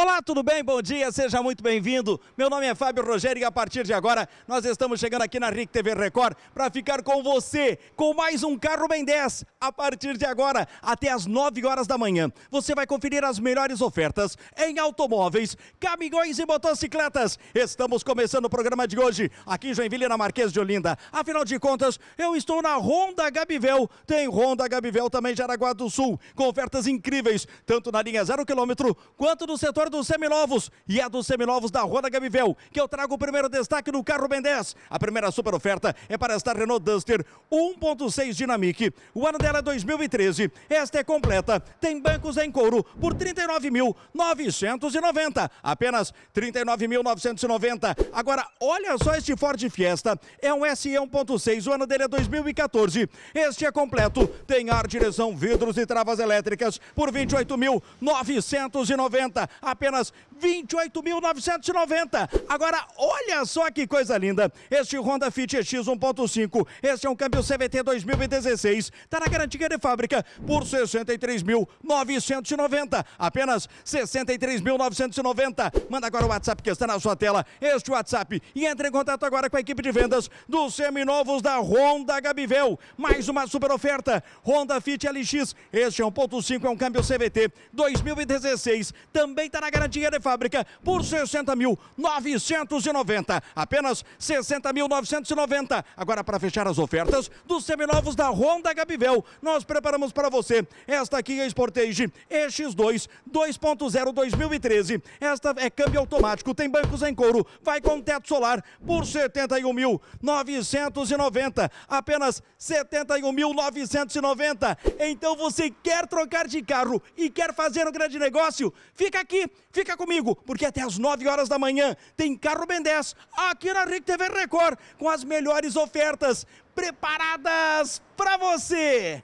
Olá, tudo bem? Bom dia, seja muito bem-vindo. Meu nome é Fábio Rogério e a partir de agora nós estamos chegando aqui na RIC TV Record para ficar com você com mais um Carro Bem 10. A partir de agora, até as 9 horas da manhã, você vai conferir as melhores ofertas em automóveis, caminhões e motocicletas. Estamos começando o programa de hoje aqui em Joinville, na Marquês de Olinda. Afinal de contas, eu estou na Honda Gabivel. Tem Honda Gabivel também de Araguá do Sul, com ofertas incríveis, tanto na linha zero quilômetro quanto no setor motor dos seminovos e a dos seminovos da Roda Gabivel que eu trago o primeiro destaque no carro Ben 10. A primeira super oferta é para esta Renault Duster 1.6 Dynamic. O ano dela é 2013. Esta é completa, tem bancos em couro por 39.990, apenas 39.990. Agora, olha só este Ford Fiesta, é um SE 1.6, o ano dele é 2014. Este é completo, tem ar, direção, vidros e travas elétricas por 28.990, apenas 28.990. Agora, olha só que coisa linda. Este Honda Fit EX 1.5, este é um câmbio CVT 2016, está na garantia de fábrica por 63.990. Apenas 63.990. Manda agora o WhatsApp que está na sua tela, este WhatsApp, e entre em contato agora com a equipe de vendas dos seminovos da Honda Gabivel. Mais uma super oferta, Honda Fit LX, este é 1.5, é um câmbio CVT 2016, também está na garantia de fábrica por 60.990. Apenas 60.990. Agora, para fechar as ofertas dos seminovos da Honda Gabivel, nós preparamos para você esta aqui Kia Sportage EX2 2.0 2013. Esta é câmbio automático, tem bancos em couro, vai com teto solar por 71.990. Apenas 71.990. Então você quer trocar de carro e quer fazer um grande negócio? Fica aqui fica comigo, porque até às 9 horas da manhã tem Carro Ben 10 aqui na Rick TV Record com as melhores ofertas preparadas para você.